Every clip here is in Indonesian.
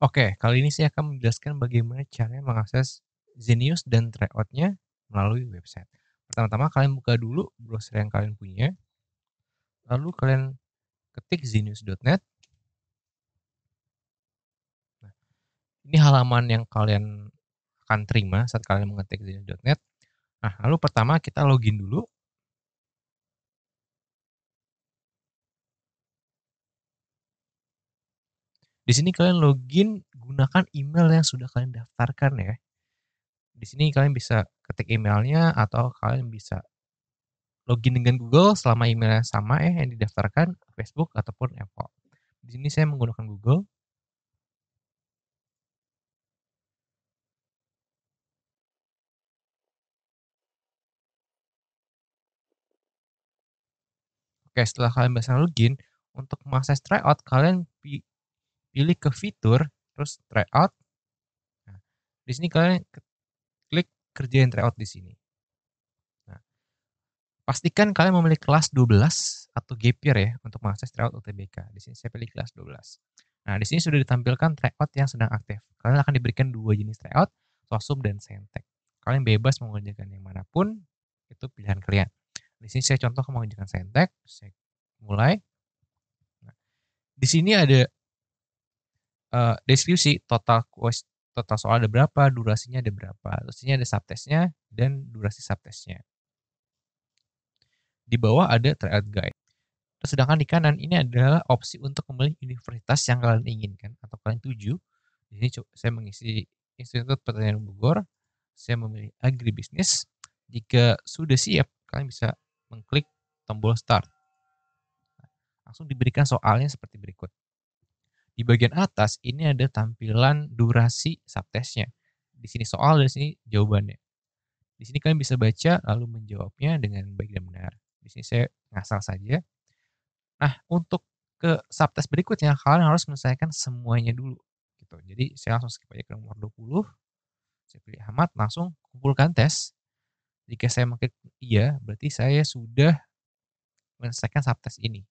Oke, kali ini saya akan menjelaskan bagaimana caranya mengakses Zenius dan tryoutnya melalui website. Pertama-tama kalian buka dulu browser yang kalian punya. Lalu kalian ketik zenius.net. Nah, ini halaman yang kalian akan terima saat kalian mengetik zenius.net. Nah, lalu pertama kita login dulu. Di sini kalian login gunakan email yang sudah kalian daftarkan ya. Di sini kalian bisa ketik emailnya atau kalian bisa login dengan Google selama emailnya sama ya yang didaftarkan Facebook ataupun Apple. Di sini saya menggunakan Google. Oke, setelah kalian bisa login, untuk mengakses tryout, kalian pilih ke fitur, terus tryout. Nah, di sini kalian klik kerjain tryout di sini. Nah, pastikan kalian memiliki kelas 12 atau gap year ya untuk mengakses tryout UTBK. Di sini saya pilih kelas 12. Nah, di sini sudah ditampilkan tryout yang sedang aktif. Kalian akan diberikan dua jenis tryout, sosum dan sentek. Kalian bebas mengerjakan yang manapun, itu pilihan kalian. Di sini saya contoh mengerjakan sentek, saya mulai. Nah, di sini ada uh, deskripsi total quest total soal ada berapa, durasinya ada berapa. Terus ada subtestnya dan durasi subtestnya. Di bawah ada tryout guide. Terus sedangkan di kanan ini adalah opsi untuk memilih universitas yang kalian inginkan atau kalian tuju. Di sini saya mengisi Institut Pertanian Bogor. Saya memilih agribisnis. Jika sudah siap, kalian bisa mengklik tombol start. Nah, langsung diberikan soalnya seperti berikut. Di bagian atas ini ada tampilan durasi subtestnya. Di sini soal dan di sini jawabannya. Di sini kalian bisa baca lalu menjawabnya dengan baik dan benar. Di sini saya ngasal saja. Nah, untuk ke subtest berikutnya kalian harus menyelesaikan semuanya dulu gitu. Jadi saya langsung skip aja ke nomor 20. Saya pilih Ahmad langsung kumpulkan tes. Jika saya mengklik iya, berarti saya sudah menyelesaikan subtest ini.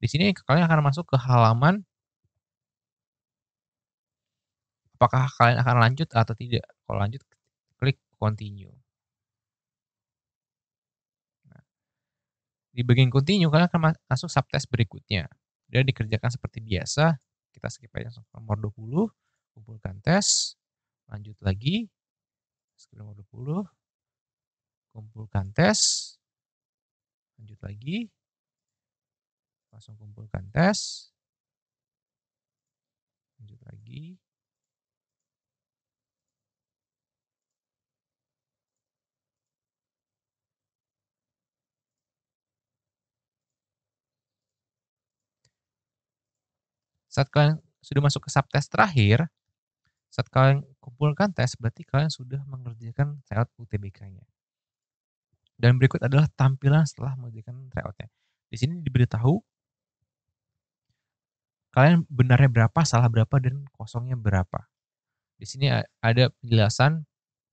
Di sini kalian akan masuk ke halaman apakah kalian akan lanjut atau tidak. Kalau lanjut, klik continue. Nah, di bagian continue, kalian akan masuk subtest berikutnya. Dan dikerjakan seperti biasa. Kita skip aja nomor 20, kumpulkan tes, lanjut lagi, skip nomor 20, kumpulkan tes, lanjut lagi, langsung kumpulkan tes. Lanjut lagi. Saat kalian sudah masuk ke subtest terakhir, saat kalian kumpulkan tes, berarti kalian sudah mengerjakan tryout UTBK-nya. Dan berikut adalah tampilan setelah mengerjakan tryout-nya. Di sini diberitahu kalian benarnya berapa, salah berapa, dan kosongnya berapa. Di sini ada penjelasan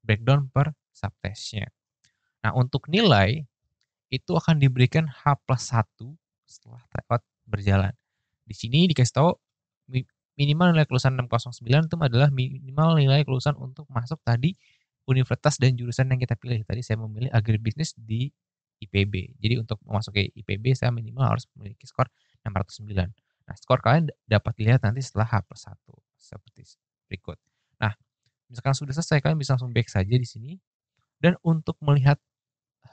breakdown per subtestnya. Nah, untuk nilai itu akan diberikan H plus 1 setelah tryout berjalan. Di sini dikasih tahu minimal nilai kelulusan 609 itu adalah minimal nilai kelulusan untuk masuk tadi universitas dan jurusan yang kita pilih. Tadi saya memilih agribisnis di IPB. Jadi untuk memasuki IPB saya minimal harus memiliki skor 609. Nah, skor kalian dapat dilihat nanti setelah H plus 1 seperti berikut. Nah, misalkan sudah selesai kalian bisa langsung back saja di sini. Dan untuk melihat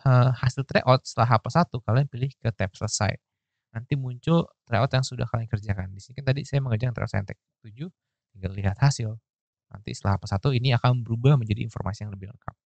uh, hasil tryout setelah H plus 1 kalian pilih ke tab selesai. Nanti muncul tryout yang sudah kalian kerjakan. Di sini kan tadi saya mengerjakan tryout yang 7, tinggal lihat hasil. Nanti setelah H plus 1 ini akan berubah menjadi informasi yang lebih lengkap.